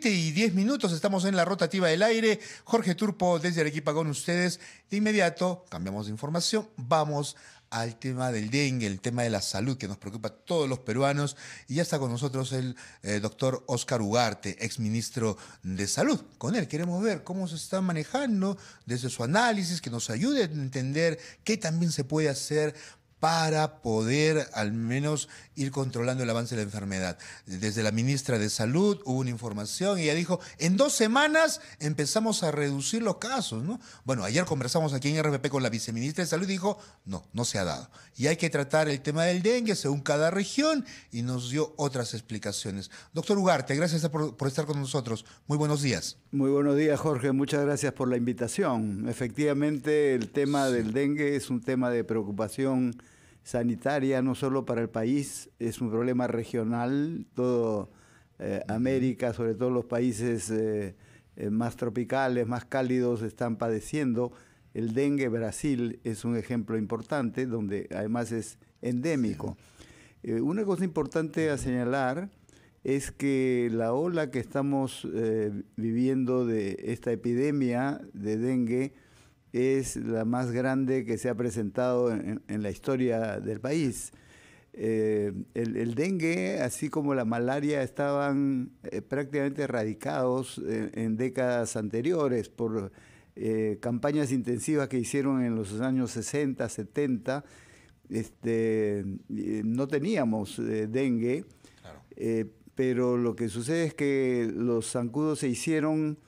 y 10 minutos, estamos en la rotativa del aire. Jorge Turpo desde Arequipa con ustedes. De inmediato, cambiamos de información, vamos al tema del dengue, el tema de la salud que nos preocupa a todos los peruanos. Y ya está con nosotros el eh, doctor Oscar Ugarte, exministro de Salud. Con él queremos ver cómo se está manejando desde su análisis, que nos ayude a entender qué también se puede hacer para poder al menos ir controlando el avance de la enfermedad. Desde la ministra de Salud hubo una información y ella dijo, en dos semanas empezamos a reducir los casos, ¿no? Bueno, ayer conversamos aquí en RPP con la viceministra de Salud y dijo, no, no se ha dado. Y hay que tratar el tema del dengue según cada región y nos dio otras explicaciones. Doctor Ugarte, gracias por, estar con nosotros. Muy buenos días. Muy buenos días, Jorge. Muchas gracias por la invitación. Efectivamente, el tema del dengue es un tema de preocupación sanitaria, no solo para el país, es un problema regional, todo eh, América, sobre todo los países eh, eh, más tropicales, más cálidos, están padeciendo. El dengue Brasil es un ejemplo importante, donde además es endémico. una cosa importante a señalar es que la ola que estamos viviendo de esta epidemia de dengue, es la más grande que se ha presentado en, la historia del país. Eh, el, dengue, así como la malaria, estaban eh, prácticamente erradicados en, décadas anteriores por eh, campañas intensivas que hicieron en los años 60, 70. Este, no teníamos dengue, pero lo que sucede es que los zancudos se hicieron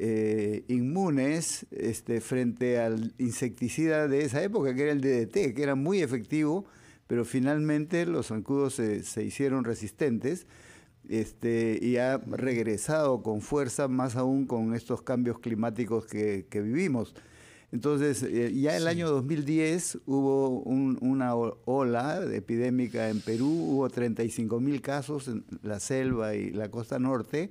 eh, inmunes este, frente al insecticida de esa época, que era el DDT, que era muy efectivo, pero finalmente los zancudos se, hicieron resistentes este, y ha regresado con fuerza, más aún con estos cambios climáticos que, vivimos. Entonces, eh, ya el año 2010 hubo una ola epidémica en Perú, hubo 35 mil casos en la selva y la costa norte,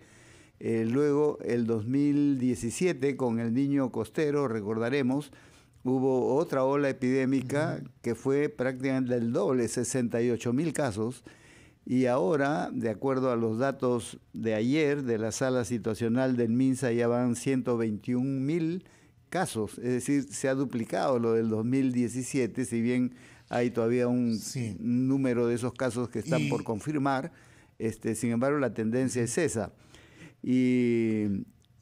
eh, luego, el 2017, con el niño costero, recordaremos, hubo otra ola epidémica que fue prácticamente el doble, 68 mil casos. Y ahora, de acuerdo a los datos de ayer de la sala situacional del MINSA, ya van 121 mil casos. Es decir, se ha duplicado lo del 2017, si bien hay todavía un número de esos casos que están por confirmar. Este, sin embargo, la tendencia es esa y,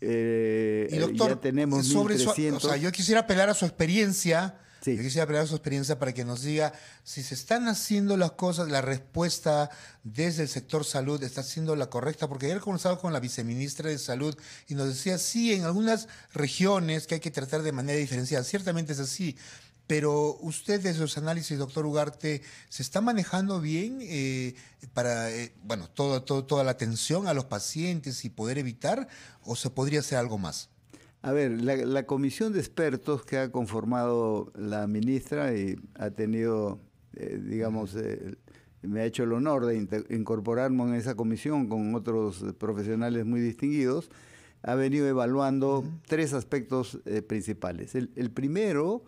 eh, eh, doctor, tenemos sobre 1300. yo quisiera apelar a su experiencia. Yo quisiera apelar a su experiencia para que nos diga si se están haciendo las cosas, la respuesta desde el sector salud está siendo la correcta, porque ayer conversaba con la viceministra de Salud y nos decía, sí, en algunas regiones que hay que tratar de manera diferenciada, ciertamente es así, pero usted desde los análisis, doctor Ugarte, ¿se está manejando bien eh, para eh, bueno, toda la atención a los pacientes y poder evitar o se podría hacer algo más? A ver, la, comisión de expertos que ha conformado la ministra y ha tenido, eh, digamos, me ha hecho el honor de incorporarme en esa comisión con otros profesionales muy distinguidos, ha venido evaluando tres aspectos principales. el primero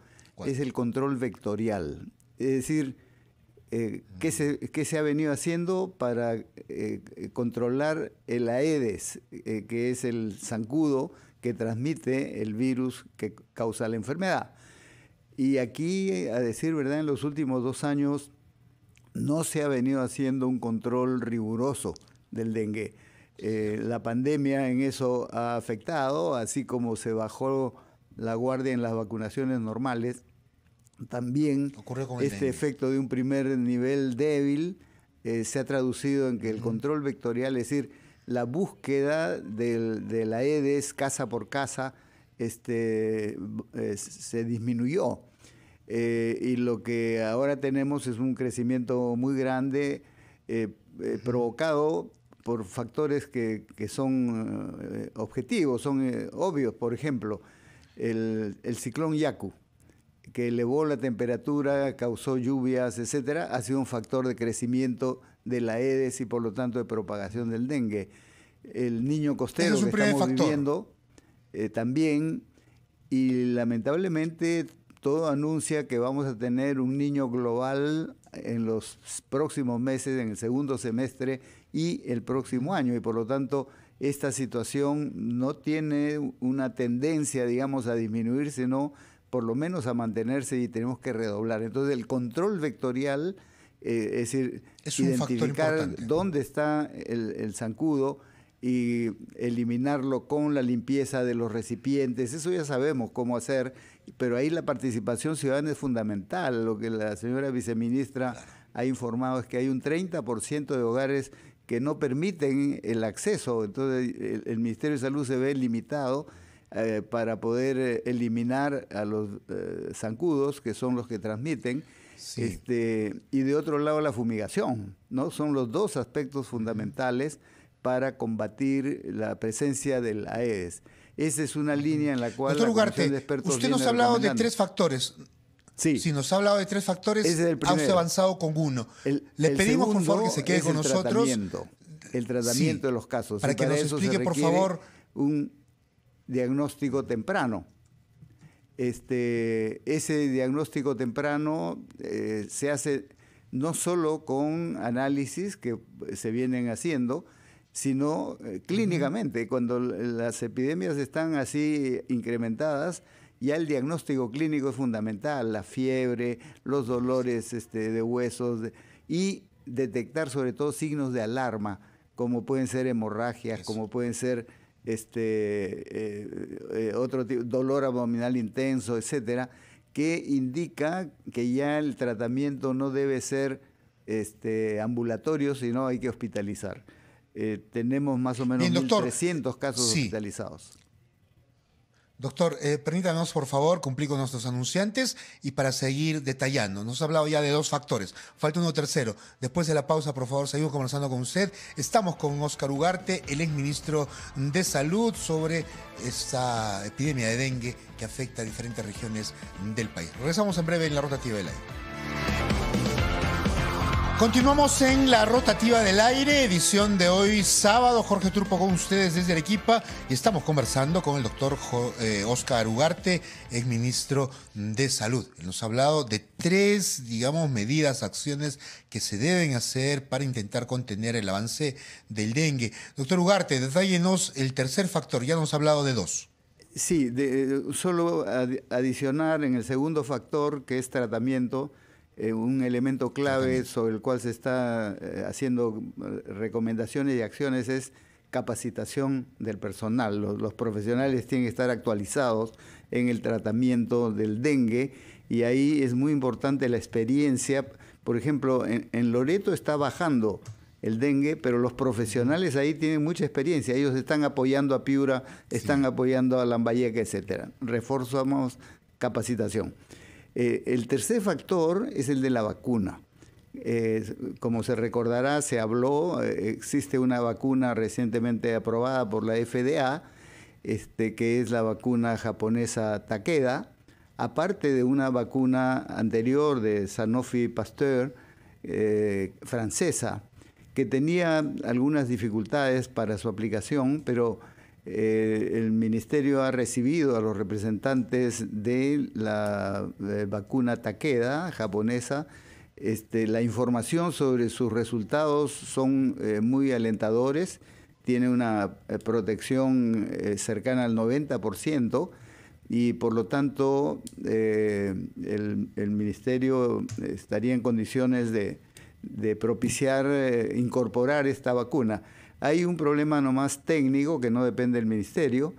es el control vectorial. Es decir, eh, ¿qué, se, ha venido haciendo para eh, controlar el Aedes, eh, que es el zancudo que transmite el virus que causa la enfermedad? Y aquí, a decir verdad, en los últimos dos años no se ha venido haciendo un control riguroso del dengue. la pandemia en eso ha afectado, así como se bajó la guardia en las vacunaciones normales, también este efecto de un primer nivel débil eh, se ha traducido en que el control vectorial, es decir, la búsqueda de la EDES casa por casa, este, se disminuyó. Eh, y lo que ahora tenemos es un crecimiento muy grande eh, provocado por factores que, son objetivos, son obvios. Por ejemplo, el, el ciclón Yaku que elevó la temperatura, causó lluvias, etcétera, ha sido un factor de crecimiento de la EDES y por lo tanto de propagación del dengue. El niño costero que estamos viviendo eh, también y lamentablemente todo anuncia que vamos a tener un niño global en los próximos meses, en el segundo semestre y el próximo año. Y por lo tanto, esta situación no tiene una tendencia, digamos, a disminuir, sino por lo menos a mantenerse y tenemos que redoblar. Entonces el control vectorial, eh, es decir, identificar dónde está el, zancudo y eliminarlo con la limpieza de los recipientes, eso ya sabemos cómo hacer, pero ahí la participación ciudadana es fundamental. Lo que la señora viceministra ha informado es que hay un 30% de hogares que no permiten el acceso, entonces el Ministerio de Salud se ve limitado eh, para poder eh, eliminar a los eh, zancudos, que son los que transmiten, este, y de otro lado la fumigación. ¿no? Son los dos aspectos fundamentales para combatir la presencia del Aedes. Esa es una línea en la cual... usted nos ha hablado de tres factores. Sí. Si nos ha hablado de tres factores, hemos avanzado con uno. El, Le pedimos por favor que se quede con nosotros. el tratamiento de los casos. Para, que nos explique, por favor. Un diagnóstico temprano. Este, ese diagnóstico temprano eh, se hace no solo con análisis que se vienen haciendo, sino eh, clínicamente. Cuando las epidemias están así incrementadas, ya el diagnóstico clínico es fundamental, la fiebre, los dolores este, de huesos y detectar sobre todo signos de alarma, como pueden ser hemorragias, como pueden ser este, eh, eh, otro dolor abdominal intenso, etcétera, que indica que ya el tratamiento no debe ser este, ambulatorio, sino hay que hospitalizar. Eh, tenemos más o menos 300 casos hospitalizados. Doctor, eh, permítanos por favor cumplir con nuestros anunciantes y para seguir detallando. Nos ha hablado ya de dos factores, falta uno tercero. Después de la pausa, por favor, seguimos conversando con usted. Estamos con Óscar Ugarte, el exministro de Salud, sobre esta epidemia de dengue que afecta a diferentes regiones del país. Regresamos en breve en la rotativa del aire. Continuamos en la rotativa del aire, edición de hoy sábado. Jorge Turpo con ustedes desde Arequipa y estamos conversando con el doctor Oscar eh, Ugarte, exministro de Salud. Nos ha hablado de tres, digamos, medidas, acciones que se deben hacer para intentar contener el avance del dengue. Doctor Ugarte, detállenos el tercer factor, ya nos ha hablado de dos. Sí, de, eh, solo adicionar en el segundo factor que es tratamiento eh, un elemento clave sobre el cual se está eh, haciendo eh, recomendaciones y acciones es capacitación del personal. Los, profesionales tienen que estar actualizados en el tratamiento del dengue y ahí es muy importante la experiencia. Por ejemplo, en, Loreto está bajando el dengue, pero los profesionales ahí tienen mucha experiencia. Ellos están apoyando a Piura, están apoyando a Lambayeca, etcétera. Reforzamos capacitación. Eh, el tercer factor es el de la vacuna. Eh, como se recordará, se habló, eh, existe una vacuna recientemente aprobada por la FDA, este, que es la vacuna japonesa Takeda, aparte de una vacuna anterior de Sanofi Pasteur francesa, que tenía algunas dificultades para su aplicación, pero eh, el Ministerio ha recibido a los representantes de la eh, vacuna Takeda japonesa. Este, la información sobre sus resultados son eh, muy alentadores, tiene una protección cercana al 90% y por lo tanto el, Ministerio estaría en condiciones de propiciar, incorporar esta vacuna. Hay un problema más técnico que no depende del ministerio,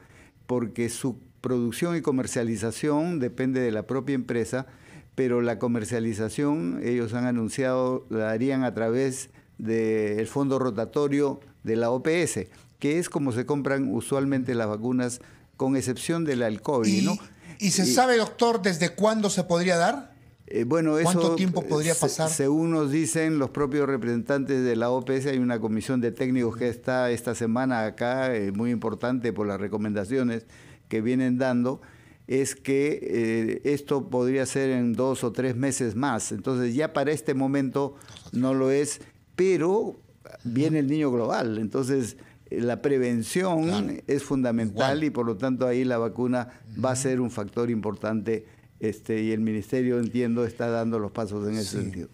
porque su producción y comercialización depende de la propia empresa, pero la comercialización ellos han anunciado la harían a través del fondo rotatorio de la OPS, que es como se compran usualmente las vacunas, con excepción del COVID, ¿Y, ¿no? ¿Y se sabe, doctor, desde cuándo se podría dar? Eh, bueno, eso, tiempo podría pasar? según nos dicen los propios representantes de la OPS, hay una comisión de técnicos que está esta semana acá, eh, muy importante por las recomendaciones que vienen dando, es que eh, esto podría ser en dos o tres meses más. Entonces ya para este momento no lo es, pero viene el niño global. Entonces la prevención es fundamental y por lo tanto ahí la vacuna va a ser un factor importante este, y el ministerio, entiendo, está dando los pasos en ese sentido.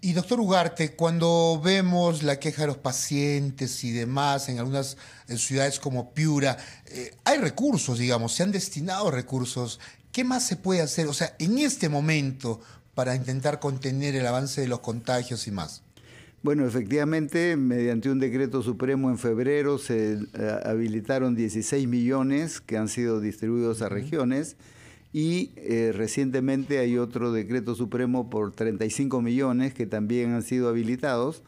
Y doctor Ugarte, cuando vemos la queja de los pacientes y demás en algunas ciudades como Piura, eh, hay recursos, digamos, se han destinado recursos. ¿Qué más se puede hacer, o sea, en este momento, para intentar contener el avance de los contagios y más? Bueno, efectivamente, mediante un decreto supremo en febrero se eh, habilitaron 16 millones que han sido distribuidos a regiones. Y eh, recientemente hay otro decreto supremo por 35 millones que también han sido habilitados.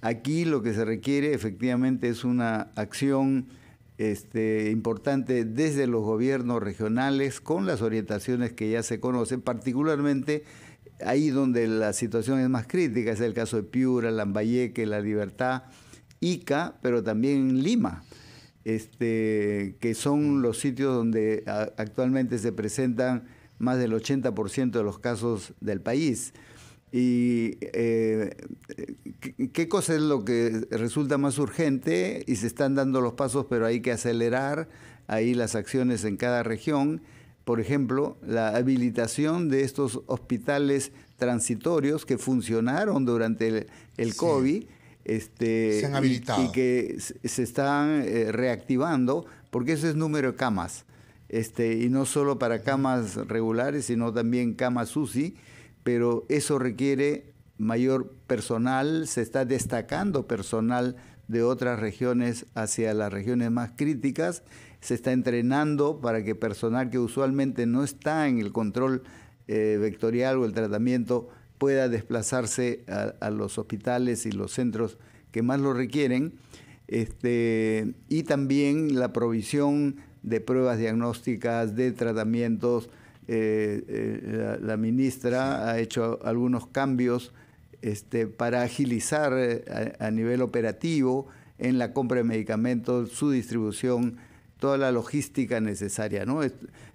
Aquí lo que se requiere efectivamente es una acción este, importante desde los gobiernos regionales con las orientaciones que ya se conocen, particularmente ahí donde la situación es más crítica, es el caso de Piura, Lambayeque, La Libertad, Ica, pero también Lima este, que son los sitios donde actualmente se presentan más del 80% de los casos del país. ¿Y eh, qué cosa es lo que resulta más urgente? Y se están dando los pasos, pero hay que acelerar ahí las acciones en cada región. Por ejemplo, la habilitación de estos hospitales transitorios que funcionaron durante el, el COVID este, se han habilitado. Y, que se están eh, reactivando, porque eso es número de camas. Este, y no solo para camas regulares, sino también camas UCI, pero eso requiere mayor personal, se está destacando personal de otras regiones hacia las regiones más críticas, se está entrenando para que personal que usualmente no está en el control eh, vectorial o el tratamiento pueda desplazarse a, los hospitales y los centros que más lo requieren, este, y también la provisión de pruebas diagnósticas, de tratamientos. Eh, eh, la, ministra ha hecho algunos cambios este, para agilizar eh, a, nivel operativo en la compra de medicamentos, su distribución, toda la logística necesaria.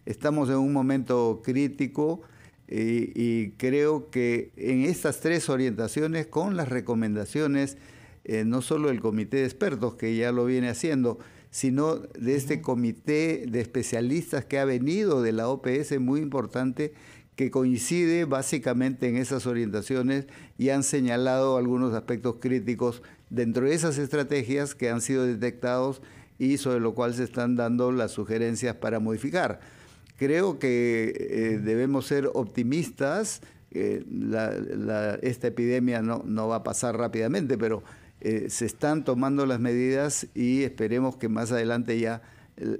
estamos en un momento crítico y, creo que en estas tres orientaciones, con las recomendaciones, eh, no solo del comité de expertos, que ya lo viene haciendo, sino de este comité de especialistas que ha venido de la OPS, muy importante, que coincide básicamente en esas orientaciones y han señalado algunos aspectos críticos dentro de esas estrategias que han sido detectados y sobre lo cual se están dando las sugerencias para modificar creo que eh, debemos ser optimistas. Eh, esta epidemia no, no, va a pasar rápidamente, pero eh, se están tomando las medidas y esperemos que más adelante ya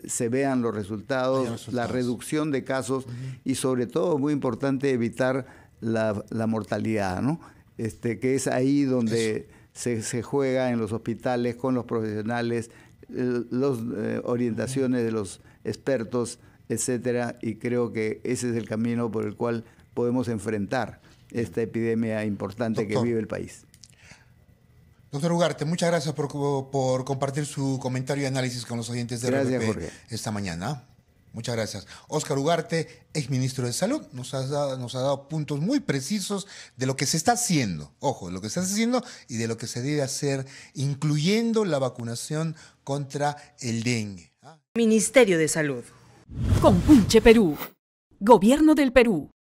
se vean los resultados, la reducción de casos y sobre todo, muy importante, evitar la, mortalidad, ¿no? Este, que es ahí donde se, se, juega en los hospitales con los profesionales, las orientaciones de los expertos etcétera, y creo que ese es el camino por el cual podemos enfrentar esta epidemia importante que vive el país. Doctor Ugarte, muchas gracias por, compartir su comentario y análisis con los oyentes de esta mañana. Muchas gracias. Óscar Ugarte, ex ministro de Salud, nos ha, dado, nos ha dado puntos muy precisos de lo que se está haciendo, ojo, lo que se está haciendo y de lo que se debe hacer, incluyendo la vacunación contra el dengue. ¿ah? Ministerio de Salud. Compunche Perú. Gobierno del Perú.